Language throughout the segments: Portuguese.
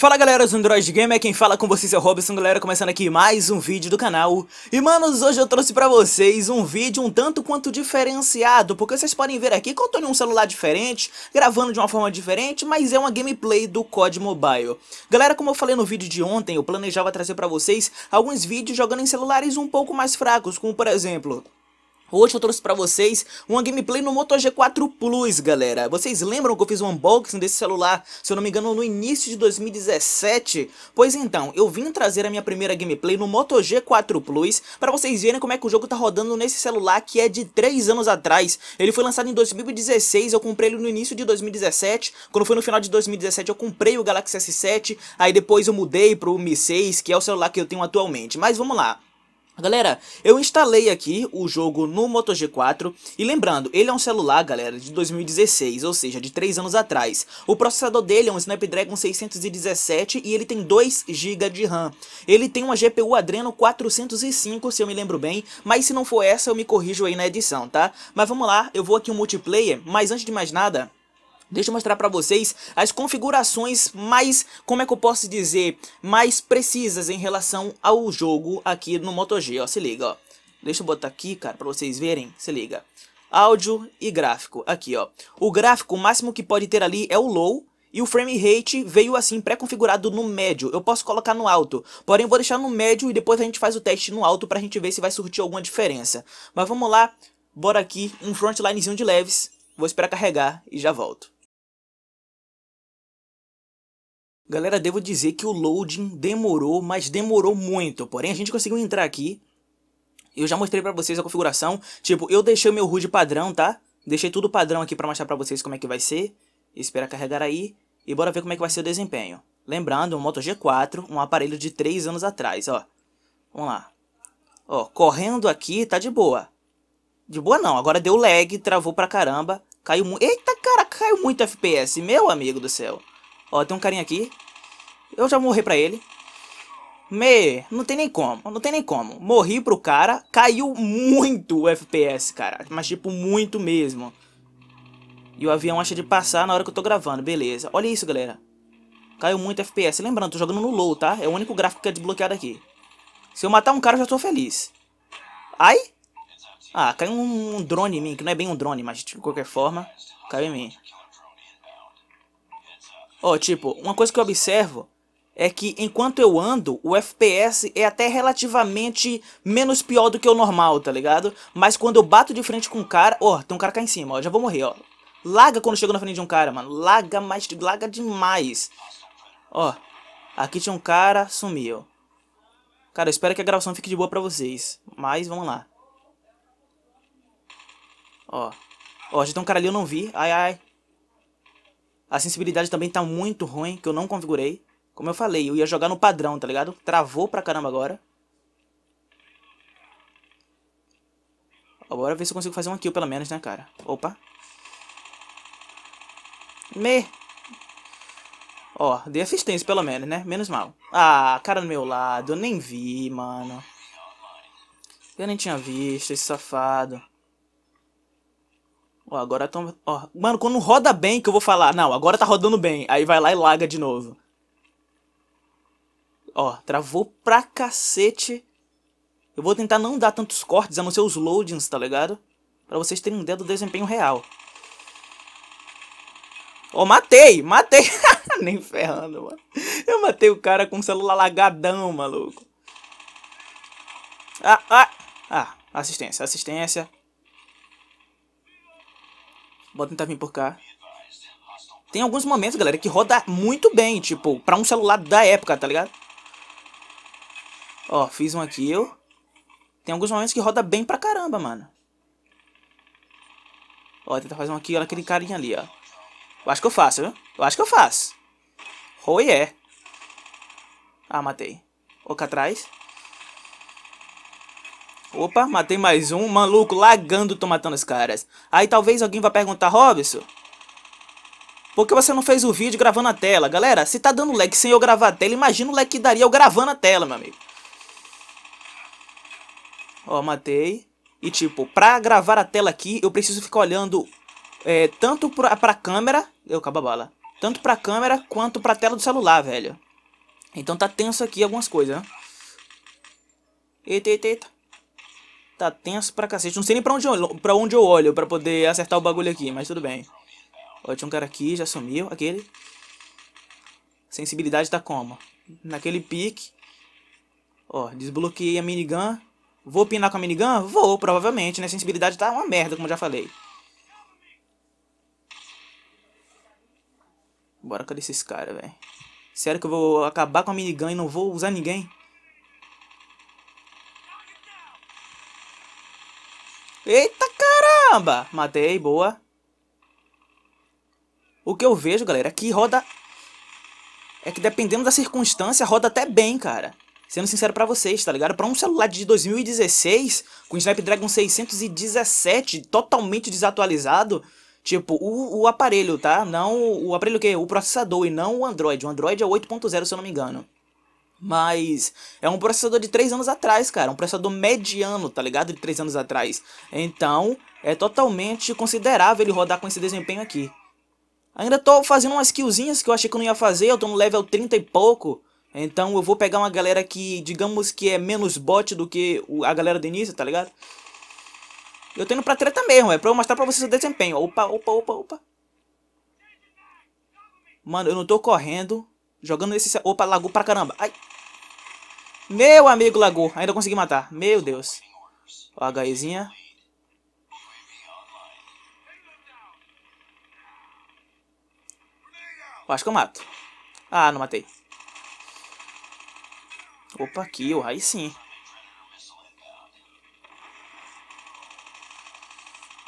Fala galera do Android Gamer, quem fala com vocês é o Robson, galera, começando aqui mais um vídeo do canal. E manos, hoje eu trouxe pra vocês um vídeo um tanto quanto diferenciado, porque vocês podem ver aqui que eu tô em um celular diferente, gravando de uma forma diferente, mas é uma gameplay do COD Mobile. Galera, como eu falei no vídeo de ontem, eu planejava trazer pra vocês alguns vídeos jogando em celulares um pouco mais fracos, como por exemplo... Hoje eu trouxe pra vocês uma gameplay no Moto G4 Plus, galera. Vocês lembram que eu fiz um unboxing desse celular, se eu não me engano, no início de 2017? Pois então, eu vim trazer a minha primeira gameplay no Moto G4 Plus pra vocês verem como é que o jogo tá rodando nesse celular que é de 3 anos atrás. Ele foi lançado em 2016, eu comprei ele no início de 2017. Quando foi no final de 2017 eu comprei o Galaxy S7, aí depois eu mudei pro Mi 6, que é o celular que eu tenho atualmente. Mas vamos lá. Galera, eu instalei aqui o jogo no Moto G4 e lembrando, ele é um celular, galera, de 2016, ou seja, de 3 anos atrás. O processador dele é um Snapdragon 617 e ele tem 2 GB de RAM. Ele tem uma GPU Adreno 405, se eu me lembro bem, mas se não for essa eu me corrijo aí na edição, tá? Mas vamos lá, eu vou aqui no multiplayer, mas antes de mais nada, Deixa eu mostrar para vocês as configurações mais, como é que eu posso dizer, mais precisas em relação ao jogo aqui no Moto G, ó, se liga, ó. Deixa eu botar aqui, cara, para vocês verem, se liga. Áudio e gráfico, aqui, ó. O gráfico, o máximo que pode ter ali é o low, e o frame rate veio assim pré-configurado no médio, eu posso colocar no alto, porém vou deixar no médio e depois a gente faz o teste no alto pra gente ver se vai surtir alguma diferença. Mas vamos lá, bora aqui, um frontlinezinho de leves, vou esperar carregar e já volto. Galera, devo dizer que o loading demorou, mas demorou muito. Porém, a gente conseguiu entrar aqui. Eu já mostrei pra vocês a configuração. Tipo, eu deixei o meu HUD padrão, tá? Deixei tudo padrão aqui pra mostrar pra vocês como é que vai ser. Espera carregar aí. E bora ver como é que vai ser o desempenho. Lembrando, um Moto G4, um aparelho de 3 anos atrás, ó. Vamos lá. Ó, correndo aqui, tá de boa. De boa não, agora deu lag, travou pra caramba. Caiu muito... Eita, cara, caiu muito FPS, meu amigo do céu. Ó, tem um carinha aqui. Eu já morri pra ele. Me, não tem nem como, não tem nem como. Morri pro cara, caiu muito o FPS, cara. Mas tipo, muito mesmo. E o avião acha de passar na hora que eu tô gravando, beleza. Olha isso, galera. Caiu muito FPS. Lembrando, tô jogando no low, tá? É o único gráfico que é desbloqueado aqui. Se eu matar um cara, eu já tô feliz. Ai! Ah, caiu um, um drone em mim, que não é bem um drone, mas de qualquer forma, caiu em mim. Ó, oh, tipo, uma coisa que eu observo é que enquanto eu ando, o FPS é até relativamente menos pior do que o normal, tá ligado? Mas quando eu bato de frente com um cara, ó, oh, tem um cara cá em cima, ó, já vou morrer, ó. Laga quando chego na frente de um cara, mano. Laga mais, laga demais. Ó, aqui tinha um cara, sumiu. Cara, eu espero que a gravação fique de boa pra vocês. Mas, vamos lá. Ó. Ó, já tem um cara ali, eu não vi. Ai, ai. A sensibilidade também tá muito ruim, que eu não configurei. Como eu falei, eu ia jogar no padrão, tá ligado? Travou pra caramba agora. Agora ver se eu consigo fazer um kill pelo menos, né, cara? Opa. Me. Ó, dei assistência pelo menos, né? Menos mal. Ah, cara do meu lado. Eu nem vi, mano. Eu nem tinha visto esse safado. Ó, agora tão. Ó. Mano, quando roda bem que eu vou falar. Não, agora tá rodando bem. Aí vai lá e laga de novo. Ó, travou pra cacete. Eu vou tentar não dar tantos cortes, a não ser os loadings, tá ligado? Pra vocês terem ideia do desempenho real. Ó, matei! Matei! Nem ferrando, mano. Eu matei o cara com o celular lagadão, maluco. Ah, ah! Ah, assistência, assistência. Vou tentar vir por cá. Tem alguns momentos, galera, que roda muito bem, tipo, pra um celular da época, tá ligado? Ó, fiz um aqui, eu. Tem alguns momentos que roda bem pra caramba, mano. Ó, tentar fazer um aqui, olha aquele carinha ali, ó. Eu acho que eu faço, viu? Eu acho que eu faço. Oh, yeah. Ah, matei. cá atrás. Opa, matei mais um. Maluco, lagando tô matando os caras. Aí talvez alguém vá perguntar, Robson... Por que você não fez o vídeo gravando a tela? Galera, se tá dando lag sem eu gravar a tela, imagina o lag que daria eu gravando a tela, meu amigo. Ó, matei. E tipo, pra gravar a tela aqui, eu preciso ficar olhando é, tanto pra, pra câmera... Eu, acabo a bala. Tanto pra câmera quanto pra tela do celular, velho. Então tá tenso aqui algumas coisas, né? Eita, eita, eita. Tá tenso pra cacete. Não sei nem pra onde eu, pra onde eu olho pra poder acertar o bagulho aqui, mas tudo bem. Ó, tinha um cara aqui, já sumiu. Aquele. Sensibilidade tá como? Naquele pique. Ó, desbloqueei a minigun. Vou pinar com a minigun? Vou, provavelmente, né? Sensibilidade tá uma merda, como já falei. Bora, cadê esses caras, velho? Sério que eu vou acabar com a minigun e não vou usar ninguém? Eita caramba! Matei, boa. O que eu vejo, galera, é que roda... É que dependendo da circunstância, roda até bem, cara. Sendo sincero pra vocês, tá ligado? Pra um celular de 2016, com Snapdragon 617 totalmente desatualizado, tipo, o, o aparelho, tá? Não o aparelho o quê? O processador e não o Android. O Android é 8.0, se eu não me engano. Mas é um processador de 3 anos atrás, cara. Um processador mediano, tá ligado? De 3 anos atrás. Então, é totalmente considerável ele rodar com esse desempenho aqui. Ainda tô fazendo umas killzinhas que eu achei que eu não ia fazer. Eu tô no level 30 e pouco. Então eu vou pegar uma galera que, digamos que é menos bot do que a galera do início, tá ligado? Eu tô indo pra treta mesmo, é pra eu mostrar pra vocês o desempenho. Opa, opa, opa, opa. Mano, eu não tô correndo. Jogando esse... Opa, lagou pra caramba. Ai. Meu amigo lagou. Ainda consegui matar. Meu Deus. Ó, HEzinha. Eu acho que eu mato. Ah, não matei. Opa, kill. Aí sim.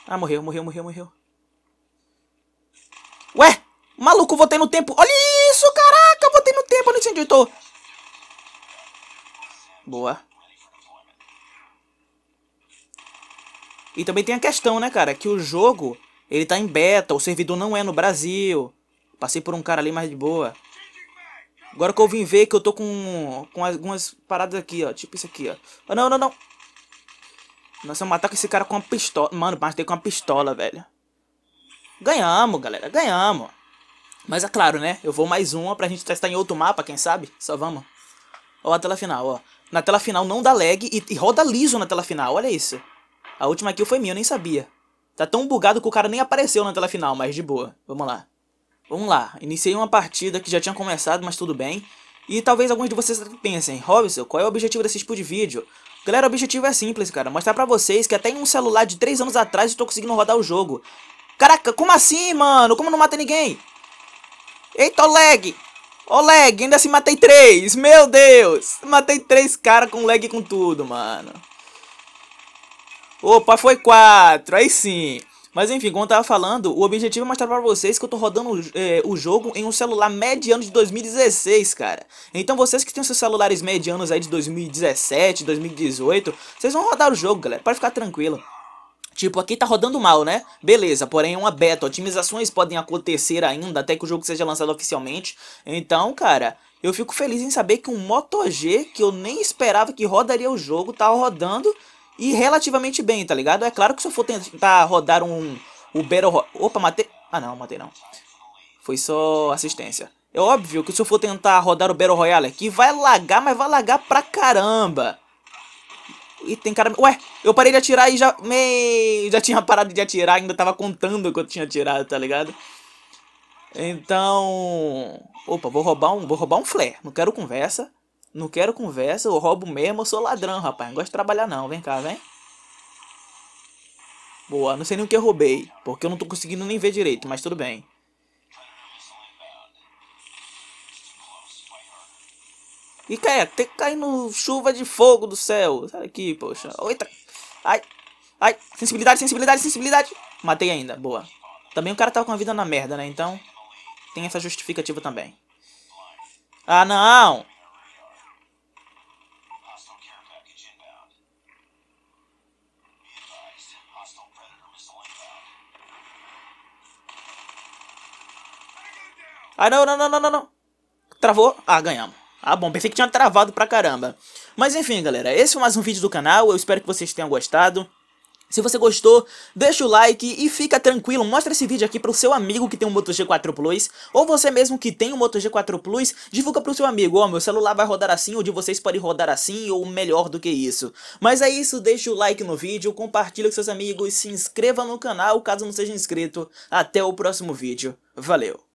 Ah, morreu, morreu, morreu, morreu. Ué! Maluco, votei no tempo. Olha isso, caraca! Votei no tempo. não entendi onde eu tô. Boa. E também tem a questão, né, cara, que o jogo, ele tá em beta, o servidor não é no Brasil. Passei por um cara ali mais de boa. Agora que eu vim ver que eu tô com, com algumas paradas aqui, ó. Tipo isso aqui, ó. Oh, não, não, não. nossa eu matar com esse cara com uma pistola. Mano, matei com uma pistola, velho. Ganhamos, galera. Ganhamos. Mas é claro, né? Eu vou mais uma pra gente testar em outro mapa, quem sabe? Só vamos. Ó, a tela final, ó na tela final não dá lag e, e roda liso na tela final, olha isso. A última kill foi minha, eu nem sabia. Tá tão bugado que o cara nem apareceu na tela final, mas de boa. Vamos lá. Vamos lá, iniciei uma partida que já tinha começado, mas tudo bem. E talvez alguns de vocês pensem, Robson, qual é o objetivo desse tipo de vídeo? Galera, o objetivo é simples, cara, mostrar pra vocês que até em um celular de 3 anos atrás eu tô conseguindo rodar o jogo. Caraca, como assim, mano? Como não mata ninguém? Eita, lag! Ô lag, ainda assim matei três. Meu Deus. Matei três caras com lag com tudo, mano. Opa, foi quatro. Aí sim. Mas enfim, como eu tava falando, o objetivo é mostrar pra vocês que eu tô rodando é, o jogo em um celular mediano de 2016, cara. Então vocês que têm seus celulares medianos aí de 2017, 2018, vocês vão rodar o jogo, galera. Pode ficar tranquilo. Tipo, aqui tá rodando mal, né? Beleza, porém é uma beta, otimizações podem acontecer ainda até que o jogo seja lançado oficialmente. Então, cara, eu fico feliz em saber que um Moto G, que eu nem esperava que rodaria o jogo, tá rodando e relativamente bem, tá ligado? É claro que se eu for tentar rodar um o Battle Royale... Opa, matei... Ah não, matei não. Foi só assistência. É óbvio que se eu for tentar rodar o Battle Royale aqui, vai lagar, mas vai lagar pra caramba. E tem cara... Ué, eu parei de atirar e já... meio já tinha parado de atirar, ainda tava contando que eu tinha atirado, tá ligado? Então... Opa, vou roubar um, vou roubar um flare. Não quero conversa. Não quero conversa, eu roubo mesmo, eu sou ladrão, rapaz. Não gosto de trabalhar não, vem cá, vem. Boa, não sei nem o que eu roubei, porque eu não tô conseguindo nem ver direito, mas tudo bem. E cai, tem que cair chuva de fogo do céu. Sai daqui, poxa. Oita. Ai. Ai. Sensibilidade, sensibilidade, sensibilidade. Matei ainda. Boa. Também o cara tava com a vida na merda, né? Então, tem essa justificativa também. Ah, não! Ah, não, não, não, não, não. Travou. Ah, ganhamos. Ah, bom, pensei que tinha travado pra caramba. Mas enfim, galera, esse foi mais um vídeo do canal, eu espero que vocês tenham gostado. Se você gostou, deixa o like e fica tranquilo, mostra esse vídeo aqui pro seu amigo que tem um Moto G4 Plus, ou você mesmo que tem um Moto G4 Plus, divulga pro seu amigo, ó, oh, meu celular vai rodar assim, ou de vocês pode rodar assim, ou melhor do que isso. Mas é isso, deixa o like no vídeo, compartilha com seus amigos, se inscreva no canal caso não seja inscrito. Até o próximo vídeo, valeu!